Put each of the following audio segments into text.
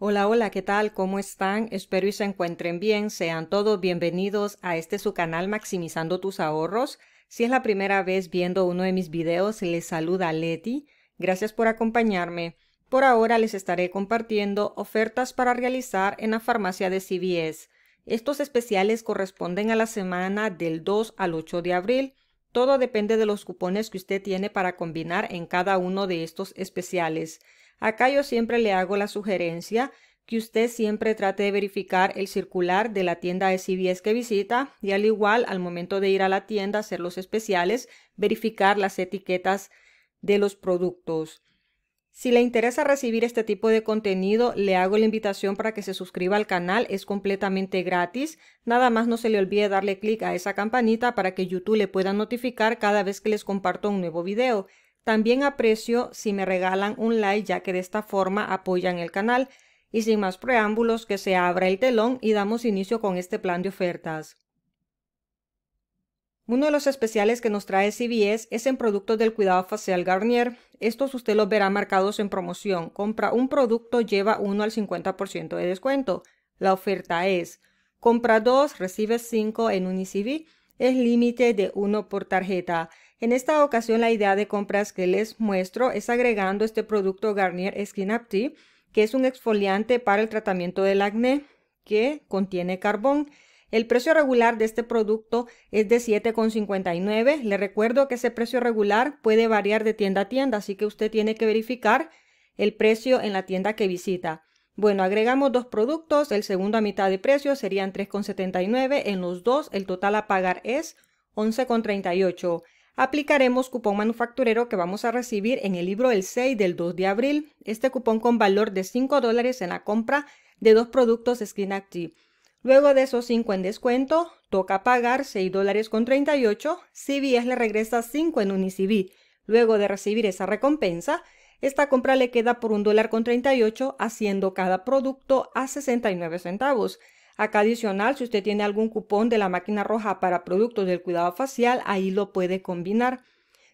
Hola, hola, ¿qué tal? ¿Cómo están? Espero y se encuentren bien. Sean todos bienvenidos a este su canal Maximizando tus ahorros. Si es la primera vez viendo uno de mis videos, les saluda Leti. Gracias por acompañarme. Por ahora les estaré compartiendo ofertas para realizar en la farmacia de CVS. Estos especiales corresponden a la semana del 2 al 8 de abril. Todo depende de los cupones que usted tiene para combinar en cada uno de estos especiales. Acá yo siempre le hago la sugerencia que usted siempre trate de verificar el circular de la tienda de CVS que visita y al igual al momento de ir a la tienda a hacer los especiales, verificar las etiquetas de los productos. Si le interesa recibir este tipo de contenido, le hago la invitación para que se suscriba al canal, es completamente gratis. Nada más no se le olvide darle clic a esa campanita para que YouTube le pueda notificar cada vez que les comparto un nuevo video. También aprecio si me regalan un like ya que de esta forma apoyan el canal. Y sin más preámbulos, que se abra el telón y damos inicio con este plan de ofertas. Uno de los especiales que nos trae CBS es en productos del cuidado facial Garnier. Estos usted los verá marcados en promoción. Compra un producto, lleva uno al 50% de descuento. La oferta es, compra dos, recibe cinco en un e Es límite de uno por tarjeta. En esta ocasión la idea de compras que les muestro es agregando este producto Garnier Skin que es un exfoliante para el tratamiento del acné que contiene carbón. El precio regular de este producto es de 7,59. Le recuerdo que ese precio regular puede variar de tienda a tienda, así que usted tiene que verificar el precio en la tienda que visita. Bueno, agregamos dos productos, el segundo a mitad de precio serían 3,79, en los dos el total a pagar es 11,38 aplicaremos cupón manufacturero que vamos a recibir en el libro el 6 del 2 de abril. Este cupón con valor de 5 dólares en la compra de dos productos Skin Active. Luego de esos 5 en descuento, toca pagar 6 dólares con 38. le regresa 5 en Unicv. Luego de recibir esa recompensa, esta compra le queda por 1 dólar con 38, haciendo cada producto a 69 centavos. Acá adicional, si usted tiene algún cupón de la máquina roja para productos del cuidado facial, ahí lo puede combinar.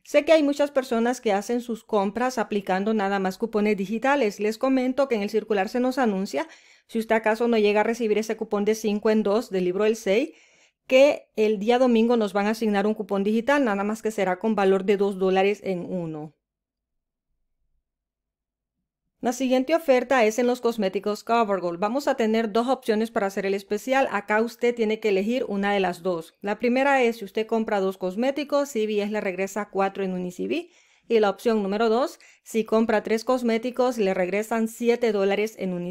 Sé que hay muchas personas que hacen sus compras aplicando nada más cupones digitales. Les comento que en el circular se nos anuncia, si usted acaso no llega a recibir ese cupón de 5 en 2 del libro El 6, que el día domingo nos van a asignar un cupón digital, nada más que será con valor de 2 dólares en uno. La siguiente oferta es en los cosméticos CoverGirl. Vamos a tener dos opciones para hacer el especial. Acá usted tiene que elegir una de las dos. La primera es si usted compra dos cosméticos, CVS le regresa cuatro en un Y la opción número dos, si compra tres cosméticos, le regresan siete dólares en un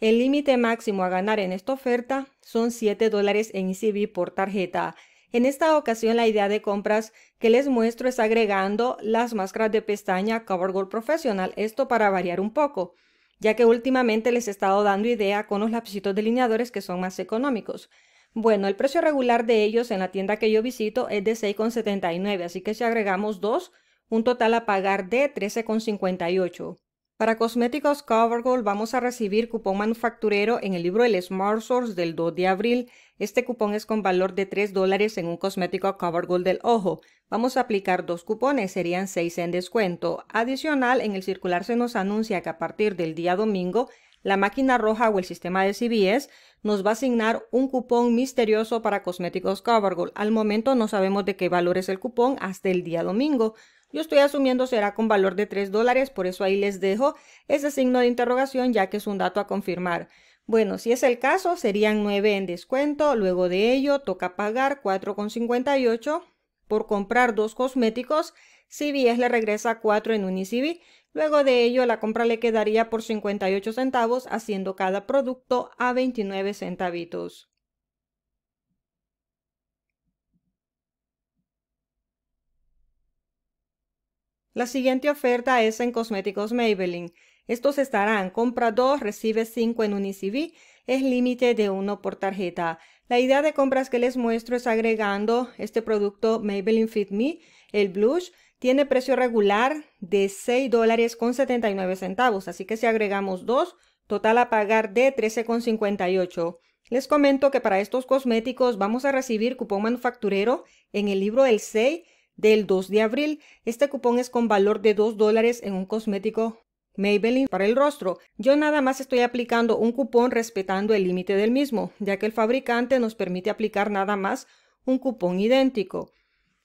El límite máximo a ganar en esta oferta son siete dólares en ICB por tarjeta. En esta ocasión la idea de compras que les muestro es agregando las máscaras de pestaña CoverGirl Professional, esto para variar un poco, ya que últimamente les he estado dando idea con los lapicitos delineadores que son más económicos. Bueno, el precio regular de ellos en la tienda que yo visito es de 6,79, así que si agregamos dos, un total a pagar de 13,58. Para cosméticos CoverGirl vamos a recibir cupón manufacturero en el libro El Smart Source del 2 de abril. Este cupón es con valor de 3 dólares en un cosmético CoverGirl del ojo. Vamos a aplicar dos cupones, serían 6 en descuento. Adicional, en el circular se nos anuncia que a partir del día domingo, la máquina roja o el sistema de CBS nos va a asignar un cupón misterioso para cosméticos CoverGirl. Al momento no sabemos de qué valor es el cupón hasta el día domingo. Yo estoy asumiendo será con valor de 3 dólares, por eso ahí les dejo ese signo de interrogación ya que es un dato a confirmar. Bueno, si es el caso, serían 9 en descuento, luego de ello toca pagar 4,58 por comprar dos cosméticos, Si es le regresa 4 en Unicivi, luego de ello la compra le quedaría por 58 centavos, haciendo cada producto a 29 centavitos. La siguiente oferta es en Cosméticos Maybelline. Estos estarán compra 2, recibe 5 en un es límite de 1 por tarjeta. La idea de compras que les muestro es agregando este producto Maybelline Fit Me, el blush, tiene precio regular de $6.79, dólares con centavos, así que si agregamos 2, total a pagar de 13,58. Les comento que para estos cosméticos vamos a recibir cupón manufacturero en el libro El 6 del 2 de abril. Este cupón es con valor de 2 dólares en un cosmético Maybelline para el rostro. Yo nada más estoy aplicando un cupón respetando el límite del mismo, ya que el fabricante nos permite aplicar nada más un cupón idéntico.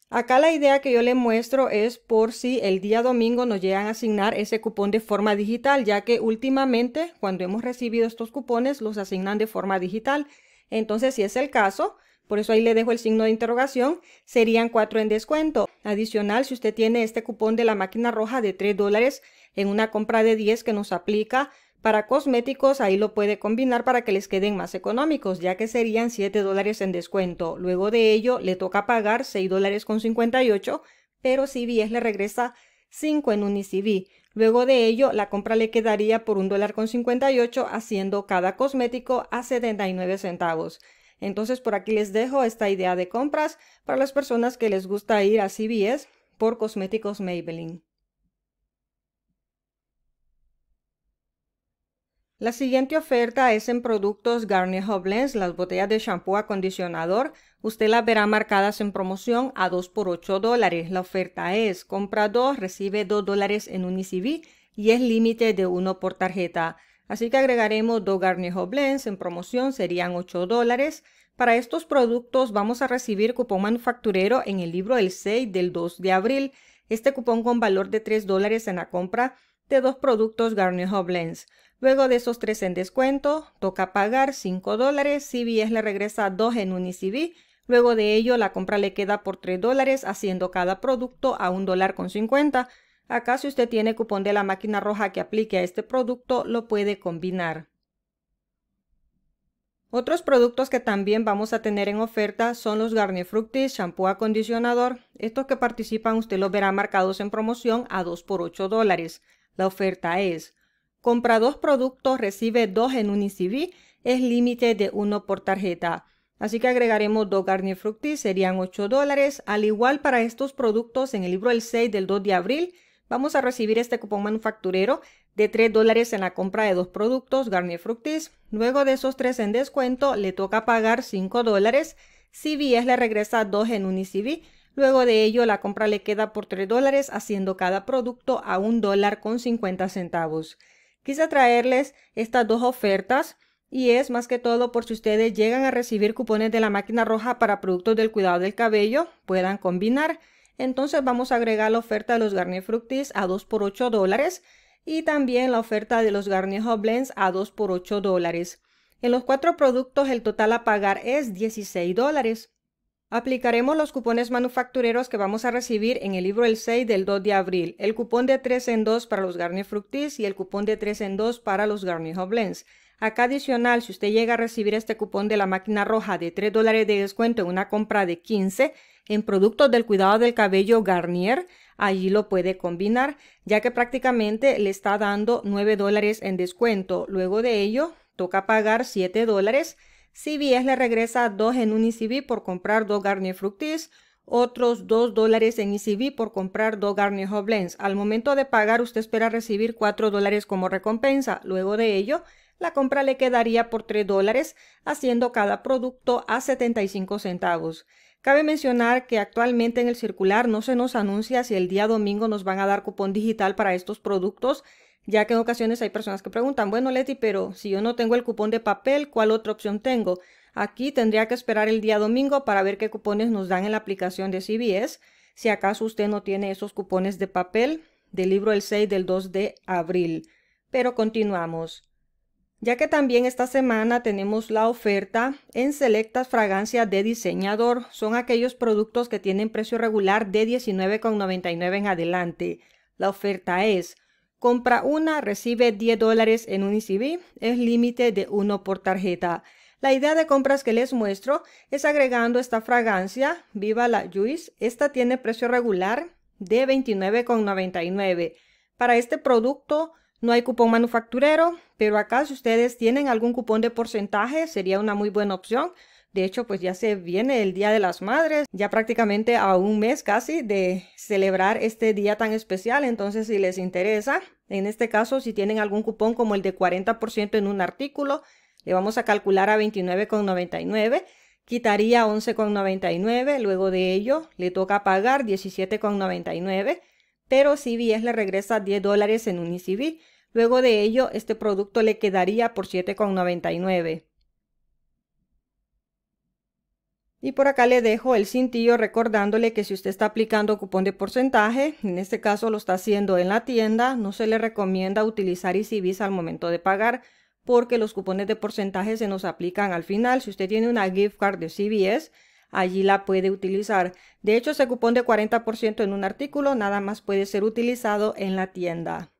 Acá la idea que yo le muestro es por si el día domingo nos llegan a asignar ese cupón de forma digital, ya que últimamente cuando hemos recibido estos cupones los asignan de forma digital. Entonces, si es el caso, por eso ahí le dejo el signo de interrogación. Serían 4 en descuento. Adicional, si usted tiene este cupón de la máquina roja de 3 dólares en una compra de 10 que nos aplica para cosméticos, ahí lo puede combinar para que les queden más económicos, ya que serían 7 dólares en descuento. Luego de ello, le toca pagar 6 dólares con 58, pero CVS le regresa 5 en un e Luego de ello, la compra le quedaría por dólar con $1.58 haciendo cada cosmético a 79 centavos. Entonces por aquí les dejo esta idea de compras para las personas que les gusta ir a CBS por cosméticos Maybelline. La siguiente oferta es en productos Garnier Hoblens, las botellas de shampoo acondicionador. Usted las verá marcadas en promoción a 2 por 8 dólares. La oferta es compra 2, recibe 2 dólares en un ICB e y es límite de 1 por tarjeta. Así que agregaremos dos Garnier Blends en promoción, serían 8 dólares. Para estos productos vamos a recibir cupón manufacturero en el libro del 6 del 2 de abril. Este cupón con valor de 3 dólares en la compra de dos productos Garnier Blends. Luego de esos tres en descuento, toca pagar 5 dólares, CBS le regresa 2 en un e Luego de ello, la compra le queda por 3 dólares, haciendo cada producto a 1 dólar con 50. Acá si usted tiene cupón de la máquina roja que aplique a este producto, lo puede combinar. Otros productos que también vamos a tener en oferta son los Garnier Fructis, shampoo acondicionador. Estos que participan usted los verá marcados en promoción a 2 por 8 dólares. La oferta es, compra dos productos, recibe dos en un ICV, e es límite de uno por tarjeta. Así que agregaremos dos Garnier Fructis, serían 8 dólares. Al igual para estos productos en el libro El 6 del 2 de abril, Vamos a recibir este cupón manufacturero de 3 dólares en la compra de dos productos Garnier Fructis. Luego de esos 3 en descuento, le toca pagar 5 dólares. CVS le regresa 2 en UniCV. Luego de ello, la compra le queda por 3 dólares, haciendo cada producto a 1 dólar con 50 centavos. Quise traerles estas dos ofertas y es más que todo por si ustedes llegan a recibir cupones de la máquina roja para productos del cuidado del cabello, puedan combinar. Entonces vamos a agregar la oferta de los Garnier Fructis a 2 por 8 dólares y también la oferta de los Garnier Hot a 2 por 8 dólares. En los cuatro productos el total a pagar es 16 dólares. Aplicaremos los cupones manufactureros que vamos a recibir en el libro El 6 del 2 de abril, el cupón de 3 en 2 para los Garnier Fructis y el cupón de 3 en 2 para los Garnier Hot Acá adicional, si usted llega a recibir este cupón de la máquina roja de 3 dólares de descuento en una compra de 15 en productos del cuidado del cabello Garnier, allí lo puede combinar, ya que prácticamente le está dando 9 dólares en descuento. Luego de ello, toca pagar 7 dólares. Si bien le regresa 2 en un ECB por comprar 2 Garnier Fructis, otros 2 dólares en ECB por comprar 2 Garnier Hoblens. Al momento de pagar, usted espera recibir 4 dólares como recompensa. Luego de ello, la compra le quedaría por 3 dólares, haciendo cada producto a 75 centavos. Cabe mencionar que actualmente en el circular no se nos anuncia si el día domingo nos van a dar cupón digital para estos productos, ya que en ocasiones hay personas que preguntan, bueno Leti, pero si yo no tengo el cupón de papel, ¿cuál otra opción tengo? Aquí tendría que esperar el día domingo para ver qué cupones nos dan en la aplicación de CBS, si acaso usted no tiene esos cupones de papel del libro El 6 del 2 de abril. Pero continuamos ya que también esta semana tenemos la oferta en selectas fragancias de diseñador. Son aquellos productos que tienen precio regular de $19,99 en adelante. La oferta es, compra una, recibe 10 dólares en un ICB, es límite de uno por tarjeta. La idea de compras que les muestro es agregando esta fragancia, Viva la Juice. Esta tiene precio regular de $29,99. Para este producto no hay cupón manufacturero, pero acá si ustedes tienen algún cupón de porcentaje sería una muy buena opción. De hecho, pues ya se viene el Día de las Madres, ya prácticamente a un mes casi de celebrar este día tan especial. Entonces, si les interesa, en este caso, si tienen algún cupón como el de 40% en un artículo, le vamos a calcular a 29,99. Quitaría 11,99, luego de ello le toca pagar 17,99, pero si CBS le regresa 10 dólares en un Luego de ello, este producto le quedaría por $7,99. Y por acá le dejo el cintillo recordándole que si usted está aplicando cupón de porcentaje, en este caso lo está haciendo en la tienda, no se le recomienda utilizar ICBIS al momento de pagar porque los cupones de porcentaje se nos aplican al final. Si usted tiene una gift card de CBS, allí la puede utilizar. De hecho, ese cupón de 40% en un artículo nada más puede ser utilizado en la tienda.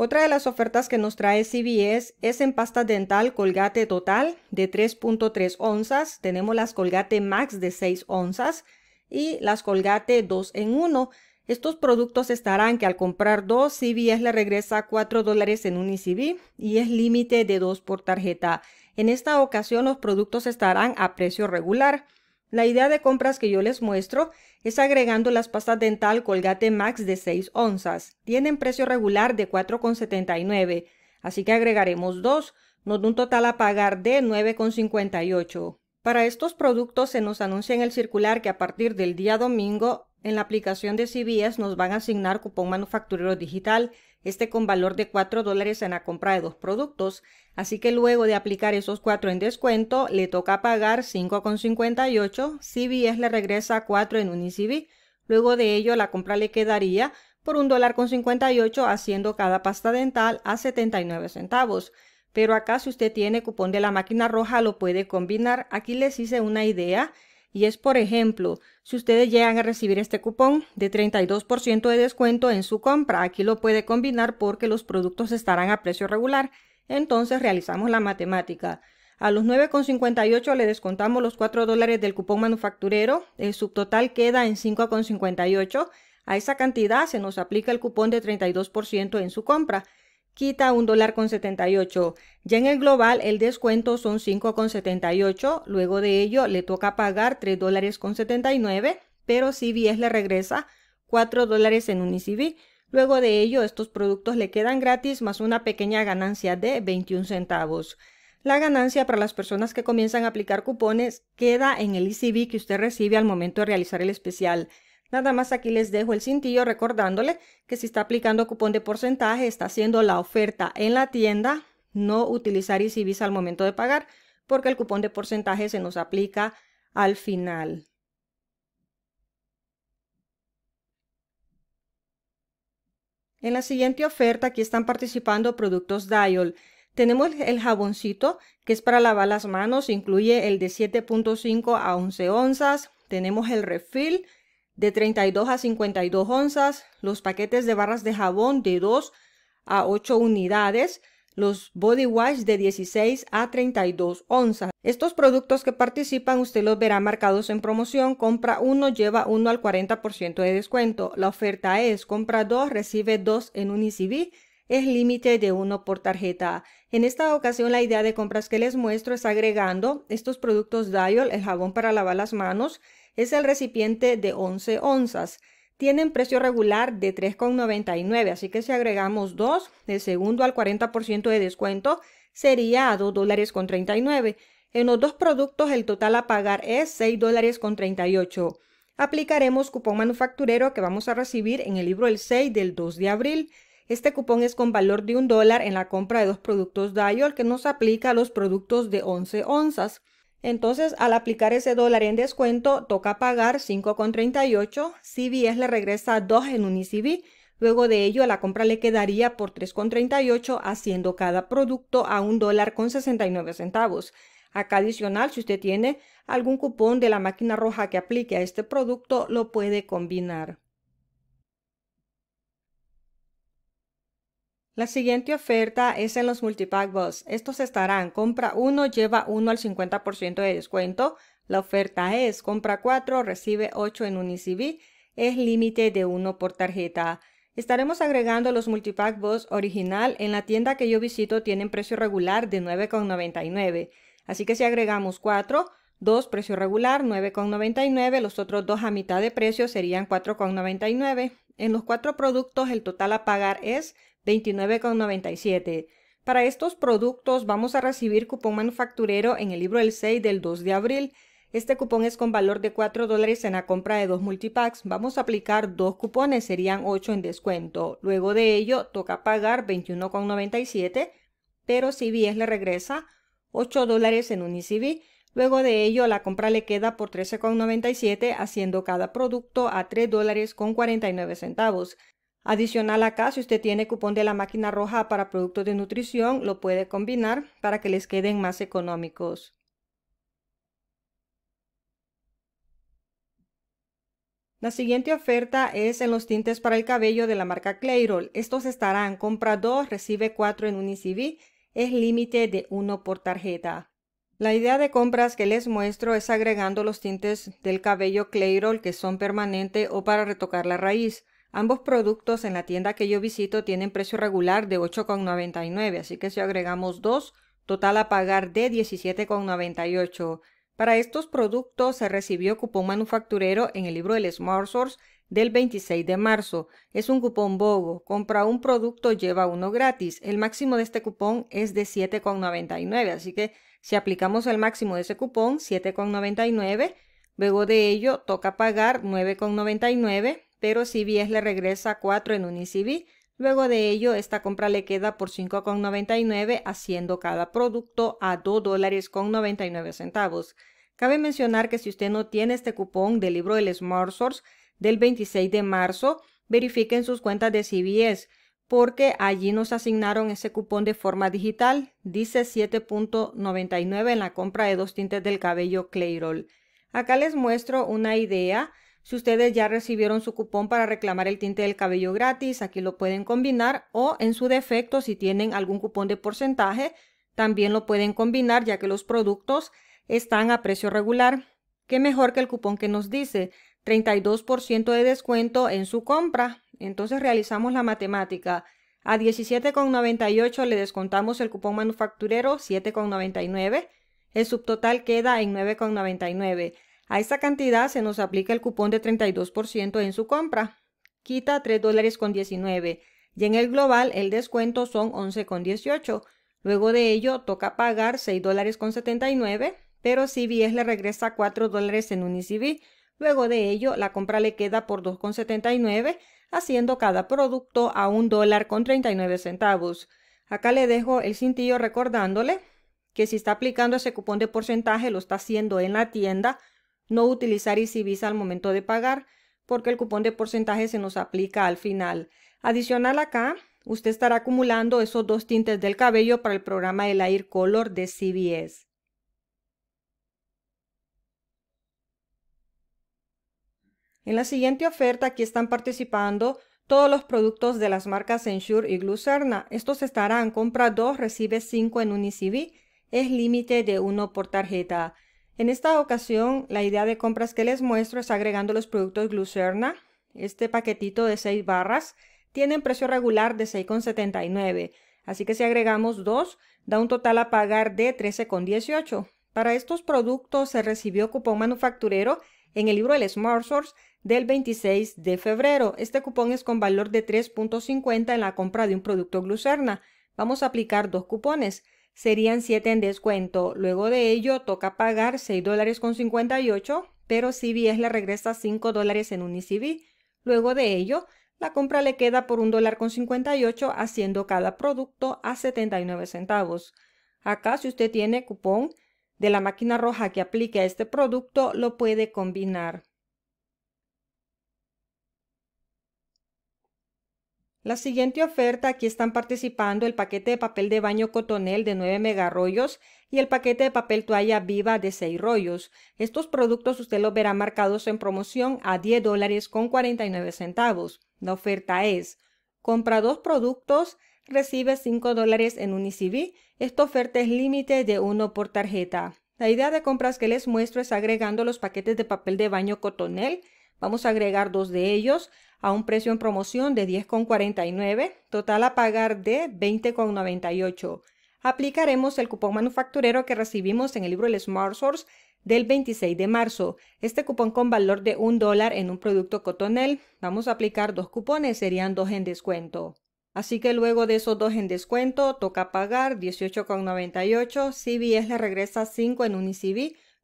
Otra de las ofertas que nos trae CVS es en pasta dental Colgate Total de 3.3 onzas. Tenemos las Colgate Max de 6 onzas y las Colgate 2 en 1. Estos productos estarán que al comprar dos, CVS le regresa 4 dólares en un ICB e y es límite de 2 por tarjeta. En esta ocasión los productos estarán a precio regular. La idea de compras que yo les muestro es agregando las pastas dental Colgate Max de 6 onzas. Tienen precio regular de 4,79, así que agregaremos dos, nos da un total a pagar de 9,58. Para estos productos se nos anuncia en el circular que a partir del día domingo en la aplicación de CBS nos van a asignar cupón manufacturero digital este con valor de 4 dólares en la compra de dos productos, así que luego de aplicar esos 4 en descuento, le toca pagar 5,58, es le regresa 4 en ICB. luego de ello la compra le quedaría por un dólar con haciendo cada pasta dental a 79 centavos. Pero acá si usted tiene cupón de la máquina roja lo puede combinar. Aquí les hice una idea y es, por ejemplo, si ustedes llegan a recibir este cupón de 32% de descuento en su compra, aquí lo puede combinar porque los productos estarán a precio regular. Entonces realizamos la matemática. A los 9,58 le descontamos los 4 dólares del cupón manufacturero, el subtotal queda en 5,58. A esa cantidad se nos aplica el cupón de 32% en su compra quita un dólar con Ya en el global el descuento son 5,78, luego de ello le toca pagar $3.79, dólares con 79, pero le regresa 4 dólares en ECB, Luego de ello estos productos le quedan gratis más una pequeña ganancia de 21 centavos. La ganancia para las personas que comienzan a aplicar cupones queda en el ICB que usted recibe al momento de realizar el especial. Nada más aquí les dejo el cintillo recordándole que si está aplicando cupón de porcentaje, está haciendo la oferta en la tienda, no utilizar Visa al momento de pagar, porque el cupón de porcentaje se nos aplica al final. En la siguiente oferta, aquí están participando productos Dial. Tenemos el jaboncito, que es para lavar las manos, incluye el de 7.5 a 11 onzas. Tenemos el refill, de 32 a 52 onzas, los paquetes de barras de jabón de 2 a 8 unidades, los body wash de 16 a 32 onzas. Estos productos que participan usted los verá marcados en promoción. Compra uno, lleva uno al 40% de descuento. La oferta es compra dos, recibe dos en un ECB. Es límite de uno por tarjeta. En esta ocasión la idea de compras que les muestro es agregando estos productos Dial, el jabón para lavar las manos, es el recipiente de 11 onzas. Tienen precio regular de 3,99, así que si agregamos 2, el segundo al 40% de descuento sería a 2 dólares con 39. En los dos productos el total a pagar es 6 dólares con 38. Aplicaremos cupón manufacturero que vamos a recibir en el libro El 6 del 2 de abril. Este cupón es con valor de un dólar en la compra de dos productos Dial que nos aplica a los productos de 11 onzas. Entonces, al aplicar ese dólar en descuento, toca pagar 5,38. CBS le regresa 2 en un e Luego de ello, la compra le quedaría por 3,38, haciendo cada producto a un dólar con 69 centavos. Acá adicional, si usted tiene algún cupón de la máquina roja que aplique a este producto, lo puede combinar. La siguiente oferta es en los multipack bus. Estos estarán compra uno, lleva uno al 50% de descuento. La oferta es compra 4, recibe 8 en Unicv. Es límite de 1 por tarjeta. Estaremos agregando los multipack bus original. En la tienda que yo visito tienen precio regular de 9,99. Así que si agregamos 4, dos precio regular 9,99, los otros dos a mitad de precio serían 4,99. En los cuatro productos el total a pagar es 29,97. Para estos productos vamos a recibir cupón manufacturero en el libro El 6 del 2 de abril. Este cupón es con valor de 4 dólares en la compra de dos multipacks. Vamos a aplicar dos cupones, serían 8 en descuento. Luego de ello, toca pagar 21,97, pero si CBS e le regresa 8 dólares en Unicv. Luego de ello, la compra le queda por 13,97, haciendo cada producto a 3 dólares con 49 centavos. Adicional acá, si usted tiene cupón de la máquina roja para productos de nutrición, lo puede combinar para que les queden más económicos. La siguiente oferta es en los tintes para el cabello de la marca Clairol. Estos estarán compra 2, recibe 4 en un e Es límite de 1 por tarjeta. La idea de compras que les muestro es agregando los tintes del cabello Clairol que son permanente o para retocar la raíz. Ambos productos en la tienda que yo visito tienen precio regular de 8,99, así que si agregamos dos, total a pagar de 17,98. Para estos productos se recibió cupón manufacturero en el libro del Smart Source del 26 de marzo. Es un cupón BOGO. Compra un producto, lleva uno gratis. El máximo de este cupón es de 7,99, así que si aplicamos el máximo de ese cupón, 7,99, luego de ello toca pagar 9,99 pero CBS le regresa 4 en Unicv. Luego de ello, esta compra le queda por 5,99 haciendo cada producto a $2.99. dólares con centavos. Cabe mencionar que si usted no tiene este cupón del libro del Smart del 26 de marzo, verifiquen sus cuentas de CBS porque allí nos asignaron ese cupón de forma digital, dice 7.99 en la compra de dos tintes del cabello Clairol. Acá les muestro una idea si ustedes ya recibieron su cupón para reclamar el tinte del cabello gratis, aquí lo pueden combinar o en su defecto, si tienen algún cupón de porcentaje, también lo pueden combinar ya que los productos están a precio regular. Qué mejor que el cupón que nos dice 32% de descuento en su compra. Entonces realizamos la matemática. A 17,98 le descontamos el cupón manufacturero 7,99. El subtotal queda en 9,99. A esta cantidad se nos aplica el cupón de 32% en su compra. Quita $3.19 dólares con y en el global el descuento son $11.18. con Luego de ello toca pagar $6.79, dólares con 79, pero CBS le regresa 4 dólares en UniCV. Luego de ello la compra le queda por 2,79, haciendo cada producto a $1.39. dólar con centavos. Acá le dejo el cintillo recordándole que si está aplicando ese cupón de porcentaje lo está haciendo en la tienda no utilizar Easy al momento de pagar porque el cupón de porcentaje se nos aplica al final. Adicional acá, usted estará acumulando esos dos tintes del cabello para el programa El Air Color de CBS. En la siguiente oferta aquí están participando todos los productos de las marcas Ensure y Glucerna. Estos estarán compra 2, recibe 5 en un ICB. Es límite de 1 por tarjeta. En esta ocasión, la idea de compras que les muestro es agregando los productos Glucerna. Este paquetito de 6 barras tiene un precio regular de 6,79, así que si agregamos 2, da un total a pagar de 13,18. Para estos productos se recibió cupón manufacturero en el libro del Smart Source del 26 de febrero. Este cupón es con valor de 3.50 en la compra de un producto Glucerna. Vamos a aplicar dos cupones serían 7 en descuento. Luego de ello, toca pagar 6 dólares con 58, pero CBS le regresa 5 dólares en un Luego de ello, la compra le queda por 1 dólar con 58, haciendo cada producto a 79 centavos. Acá, si usted tiene cupón de la máquina roja que aplique a este producto, lo puede combinar. La siguiente oferta, aquí están participando el paquete de papel de baño cotonel de 9 megarrollos y el paquete de papel toalla viva de 6 rollos. Estos productos usted los verá marcados en promoción a $10.49. dólares con centavos. La oferta es, compra dos productos, recibe 5 dólares en ICB. Esta oferta es límite de uno por tarjeta. La idea de compras que les muestro es agregando los paquetes de papel de baño cotonel Vamos a agregar dos de ellos a un precio en promoción de 10,49, total a pagar de 20,98. Aplicaremos el cupón manufacturero que recibimos en el libro El Smart Source del 26 de marzo. Este cupón con valor de un dólar en un producto cotonel. Vamos a aplicar dos cupones, serían dos en descuento. Así que luego de esos dos en descuento, toca pagar 18,98. CBS le regresa 5 en un e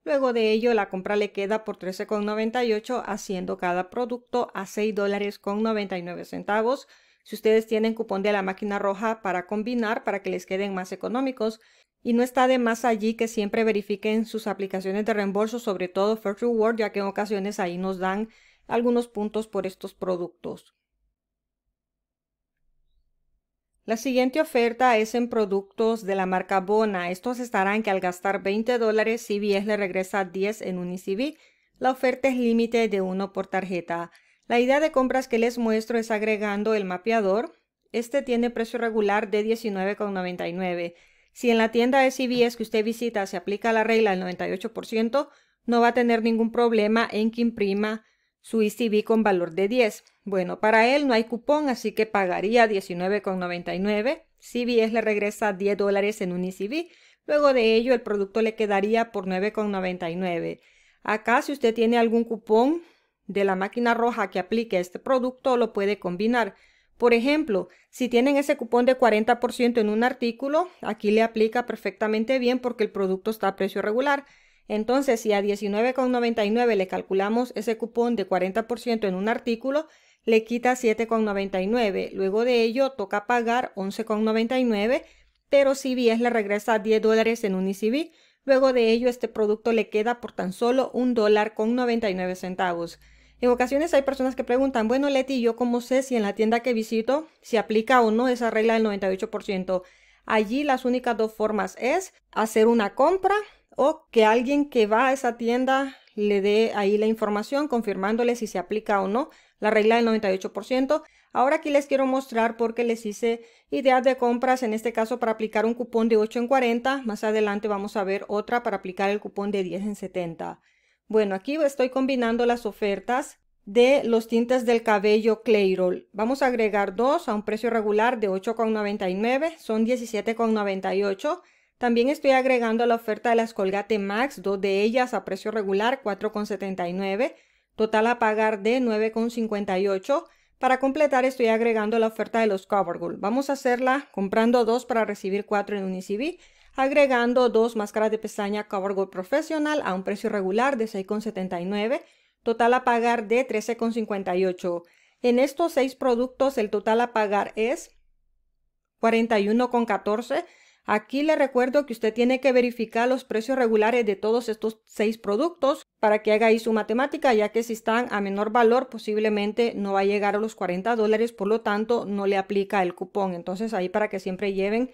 Luego de ello, la compra le queda por 13,98 haciendo cada producto a 6 dólares con 99 centavos. Si ustedes tienen cupón de la máquina roja para combinar para que les queden más económicos. Y no está de más allí que siempre verifiquen sus aplicaciones de reembolso, sobre todo First Reward, ya que en ocasiones ahí nos dan algunos puntos por estos productos. La siguiente oferta es en productos de la marca Bona. Estos estarán que al gastar 20 dólares, CBS le regresa 10 en Unicib. La oferta es límite de 1 por tarjeta. La idea de compras que les muestro es agregando el mapeador. Este tiene precio regular de $19,99. Si en la tienda de CVS que usted visita se aplica la regla del 98%, no va a tener ningún problema en que imprima su ICB con valor de 10. Bueno, para él no hay cupón, así que pagaría 19,99. CBS le regresa 10 dólares en un ICB. Luego de ello, el producto le quedaría por 9,99. Acá, si usted tiene algún cupón de la máquina roja que aplique este producto, lo puede combinar. Por ejemplo, si tienen ese cupón de 40% en un artículo, aquí le aplica perfectamente bien porque el producto está a precio regular. Entonces, si a 19,99 le calculamos ese cupón de 40% en un artículo, le quita 7,99. Luego de ello, toca pagar 11,99, pero si bien le regresa 10 dólares en un ICB. Luego de ello, este producto le queda por tan solo un dólar con 99 centavos. En ocasiones hay personas que preguntan, bueno Leti, ¿yo cómo sé si en la tienda que visito se aplica o no esa regla del 98%? Allí las únicas dos formas es hacer una compra o que alguien que va a esa tienda le dé ahí la información confirmándole si se aplica o no la regla del 98%. Ahora aquí les quiero mostrar porque les hice ideas de compras, en este caso para aplicar un cupón de 8 en 40. Más adelante vamos a ver otra para aplicar el cupón de 10 en 70. Bueno, aquí estoy combinando las ofertas de los tintes del cabello Clairol. Vamos a agregar dos a un precio regular de 8,99, son 17,98. También estoy agregando la oferta de las Colgate Max, dos de ellas a precio regular 4,79, total a pagar de 9,58. Para completar estoy agregando la oferta de los Covergirl. Vamos a hacerla comprando dos para recibir cuatro en Unicv, agregando dos máscaras de pestaña Covergirl Professional a un precio regular de 6,79, total a pagar de 13,58. En estos seis productos el total a pagar es 41,14 Aquí le recuerdo que usted tiene que verificar los precios regulares de todos estos seis productos para que haga ahí su matemática, ya que si están a menor valor posiblemente no va a llegar a los 40 dólares, por lo tanto no le aplica el cupón. Entonces ahí para que siempre lleven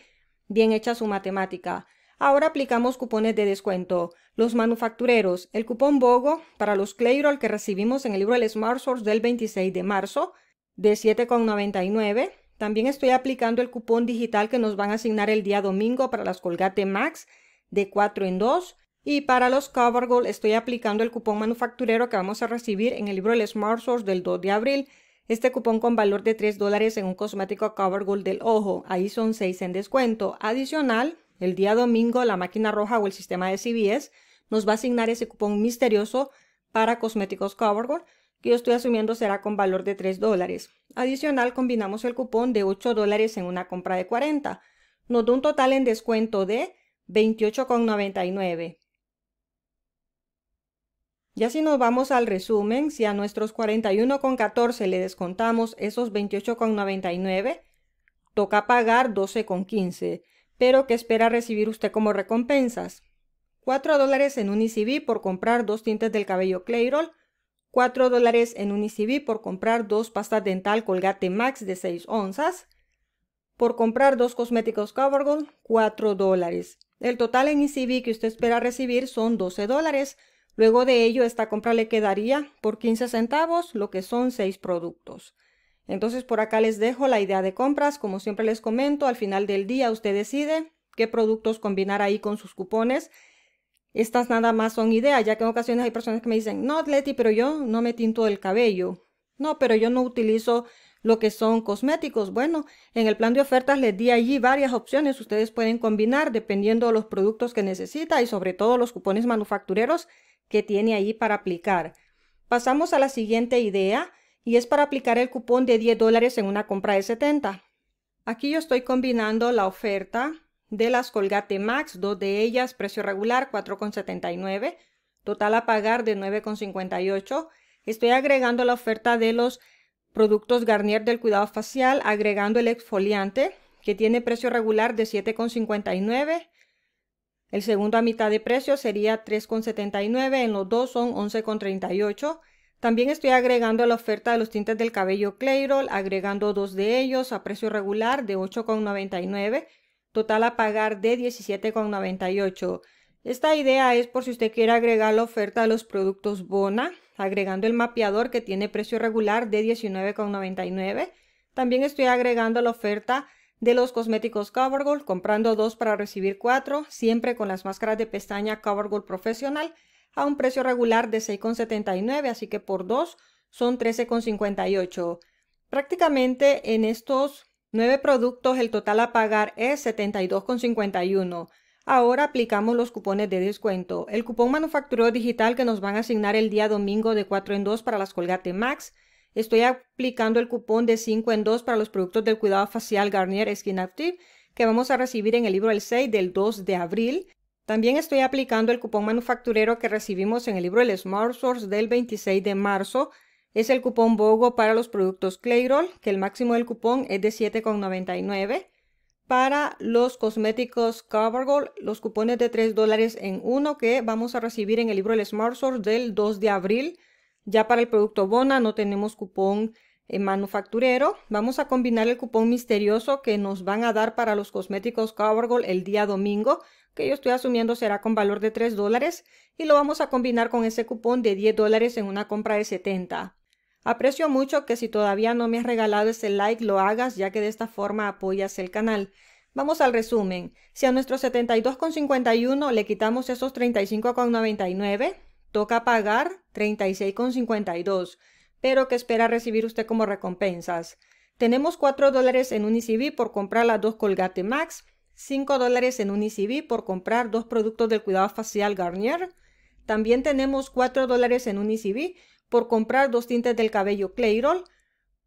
bien hecha su matemática. Ahora aplicamos cupones de descuento. Los manufactureros, el cupón BOGO para los Clairol que recibimos en el libro del Smart Source del 26 de marzo de 7,99 también estoy aplicando el cupón digital que nos van a asignar el día domingo para las Colgate Max de 4 en 2. Y para los CoverGirl estoy aplicando el cupón manufacturero que vamos a recibir en el libro El Smart Source del 2 de abril. Este cupón con valor de 3 dólares en un cosmético CoverGirl del ojo. Ahí son 6 en descuento. Adicional, el día domingo la máquina roja o el sistema de CBS nos va a asignar ese cupón misterioso para cosméticos CoverGirl que yo estoy asumiendo será con valor de 3 dólares. Adicional, combinamos el cupón de 8 dólares en una compra de 40. Nos da un total en descuento de 28,99. Ya si nos vamos al resumen, si a nuestros 41,14 le descontamos esos 28,99, toca pagar 12,15. Pero ¿qué espera recibir usted como recompensas? 4 dólares en un ICB e por comprar dos tintes del cabello Clairol, 4 dólares en icB por comprar dos pastas dental Colgate Max de 6 onzas. Por comprar dos cosméticos CoverGirl, 4 dólares. El total en icB que usted espera recibir son 12 dólares. Luego de ello, esta compra le quedaría por 15 centavos, lo que son 6 productos. Entonces, por acá les dejo la idea de compras. Como siempre les comento, al final del día usted decide qué productos combinar ahí con sus cupones estas nada más son ideas, ya que en ocasiones hay personas que me dicen, no, Leti, pero yo no me tinto el cabello. No, pero yo no utilizo lo que son cosméticos. Bueno, en el plan de ofertas les di allí varias opciones. Ustedes pueden combinar dependiendo de los productos que necesita y sobre todo los cupones manufactureros que tiene ahí para aplicar. Pasamos a la siguiente idea y es para aplicar el cupón de 10 dólares en una compra de 70. Aquí yo estoy combinando la oferta de las Colgate Max, dos de ellas precio regular 4,79, total a pagar de 9,58. Estoy agregando la oferta de los productos Garnier del cuidado facial, agregando el exfoliante que tiene precio regular de 7,59. El segundo a mitad de precio sería 3,79, en los dos son 11,38. También estoy agregando la oferta de los tintes del cabello Clairol, agregando dos de ellos a precio regular de 8,99 total a pagar de 17,98. Esta idea es por si usted quiere agregar la oferta de los productos Bona, agregando el mapeador que tiene precio regular de 19,99. También estoy agregando la oferta de los cosméticos CoverGirl, comprando dos para recibir cuatro, siempre con las máscaras de pestaña CoverGirl Profesional a un precio regular de 6,79, así que por dos son 13,58. Prácticamente en estos Nueve productos, el total a pagar es 72,51. Ahora aplicamos los cupones de descuento. El cupón manufacturero digital que nos van a asignar el día domingo de 4 en 2 para las Colgate Max. Estoy aplicando el cupón de 5 en 2 para los productos del cuidado facial Garnier Skin Active que vamos a recibir en el libro El 6 del 2 de abril. También estoy aplicando el cupón manufacturero que recibimos en el libro El Smart Source del 26 de marzo es el cupón BOGO para los productos Clayroll, que el máximo del cupón es de 7,99. Para los cosméticos CoverGirl, los cupones de 3 dólares en uno que vamos a recibir en el libro El Smart del 2 de abril. Ya para el producto Bona no tenemos cupón eh, manufacturero. Vamos a combinar el cupón misterioso que nos van a dar para los cosméticos CoverGirl el día domingo, que yo estoy asumiendo será con valor de 3 dólares, y lo vamos a combinar con ese cupón de 10 dólares en una compra de 70. Aprecio mucho que si todavía no me has regalado ese like lo hagas ya que de esta forma apoyas el canal. Vamos al resumen. Si a nuestro 72,51 le quitamos esos 35,99, toca pagar 36,52, pero que espera recibir usted como recompensas. Tenemos 4 dólares en un ICB por comprar las dos Colgate Max, 5 dólares en un ICB por comprar dos productos del cuidado facial Garnier. También tenemos 4 dólares en un ICB por comprar dos tintes del cabello Clairol,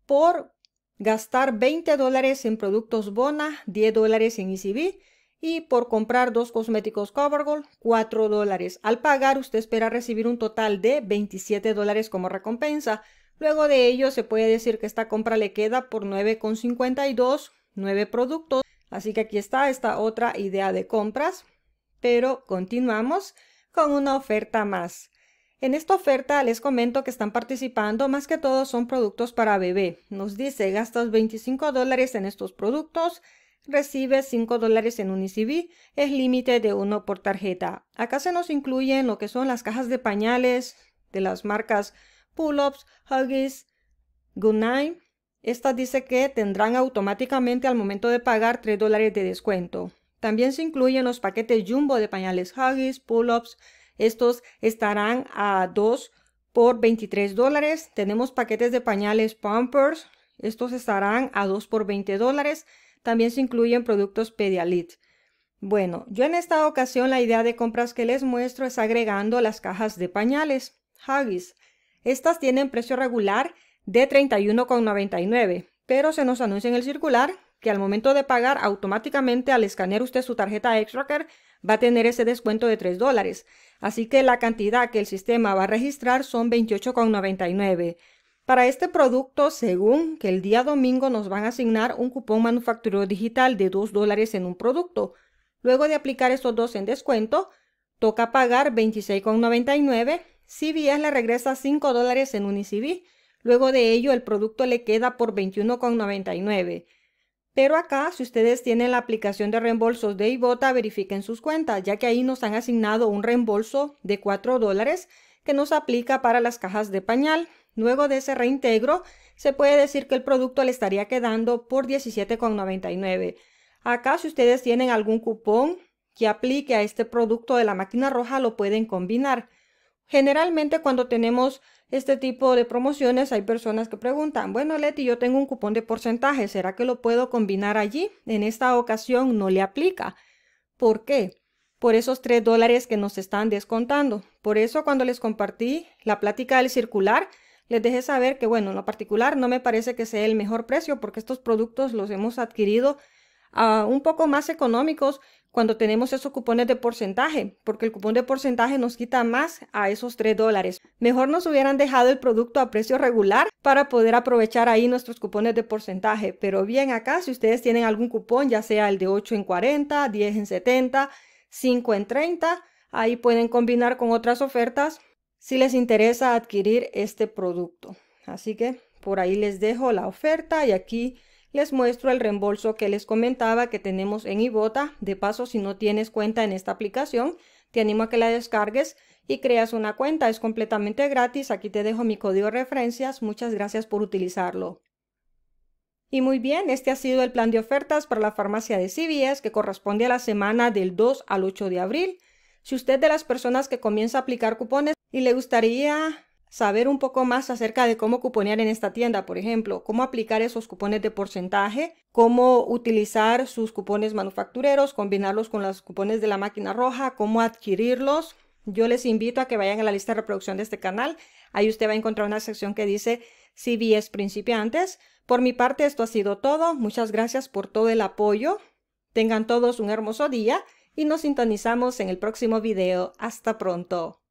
por gastar 20 dólares en productos Bona, 10 dólares en ECB y por comprar dos cosméticos CoverGirl, 4 dólares. Al pagar, usted espera recibir un total de 27 dólares como recompensa. Luego de ello, se puede decir que esta compra le queda por 9,52, 9 productos. Así que aquí está esta otra idea de compras. Pero continuamos con una oferta más. En esta oferta les comento que están participando más que todo son productos para bebé. Nos dice, gastas 25 dólares en estos productos, recibes 5 dólares en UNICV, es límite de uno por tarjeta. Acá se nos incluyen lo que son las cajas de pañales de las marcas Pull-Ups, Huggies, Goodnight. Esta dice que tendrán automáticamente al momento de pagar 3 dólares de descuento. También se incluyen los paquetes Jumbo de pañales Huggies, Pull-Ups, estos estarán a 2 por 23 dólares. Tenemos paquetes de pañales Pampers. Estos estarán a 2 por 20 dólares. También se incluyen productos Pedialit. Bueno, yo en esta ocasión la idea de compras que les muestro es agregando las cajas de pañales Huggies. Estas tienen precio regular de 31,99, pero se nos anuncia en el circular que al momento de pagar automáticamente al escanear usted su tarjeta Extracker va a tener ese descuento de 3 dólares. Así que la cantidad que el sistema va a registrar son 28,99. Para este producto, según que el día domingo nos van a asignar un cupón manufacturero digital de 2 dólares en un producto. Luego de aplicar estos dos en descuento, toca pagar 26,99. bien le regresa 5 dólares en un ICB, e Luego de ello, el producto le queda por 21,99. Pero acá, si ustedes tienen la aplicación de reembolsos de Ibota, verifiquen sus cuentas, ya que ahí nos han asignado un reembolso de 4 dólares que nos aplica para las cajas de pañal. Luego de ese reintegro, se puede decir que el producto le estaría quedando por 17,99. Acá, si ustedes tienen algún cupón que aplique a este producto de la máquina roja, lo pueden combinar. Generalmente cuando tenemos este tipo de promociones hay personas que preguntan, bueno Leti, yo tengo un cupón de porcentaje, ¿será que lo puedo combinar allí? En esta ocasión no le aplica. ¿Por qué? Por esos 3 dólares que nos están descontando. Por eso cuando les compartí la plática del circular, les dejé saber que bueno, en lo particular no me parece que sea el mejor precio porque estos productos los hemos adquirido ah, un poco más económicos cuando tenemos esos cupones de porcentaje, porque el cupón de porcentaje nos quita más a esos 3 dólares. Mejor nos hubieran dejado el producto a precio regular para poder aprovechar ahí nuestros cupones de porcentaje. Pero bien acá, si ustedes tienen algún cupón, ya sea el de 8 en 40, 10 en 70, 5 en 30, ahí pueden combinar con otras ofertas si les interesa adquirir este producto. Así que por ahí les dejo la oferta y aquí les muestro el reembolso que les comentaba que tenemos en Ibota. De paso, si no tienes cuenta en esta aplicación, te animo a que la descargues y creas una cuenta. Es completamente gratis. Aquí te dejo mi código de referencias. Muchas gracias por utilizarlo. Y muy bien, este ha sido el plan de ofertas para la farmacia de CVS que corresponde a la semana del 2 al 8 de abril. Si usted de las personas que comienza a aplicar cupones y le gustaría saber un poco más acerca de cómo cuponear en esta tienda, por ejemplo, cómo aplicar esos cupones de porcentaje, cómo utilizar sus cupones manufactureros, combinarlos con los cupones de la máquina roja, cómo adquirirlos. Yo les invito a que vayan a la lista de reproducción de este canal. Ahí usted va a encontrar una sección que dice CBS principiantes. Por mi parte, esto ha sido todo. Muchas gracias por todo el apoyo. Tengan todos un hermoso día y nos sintonizamos en el próximo video. Hasta pronto.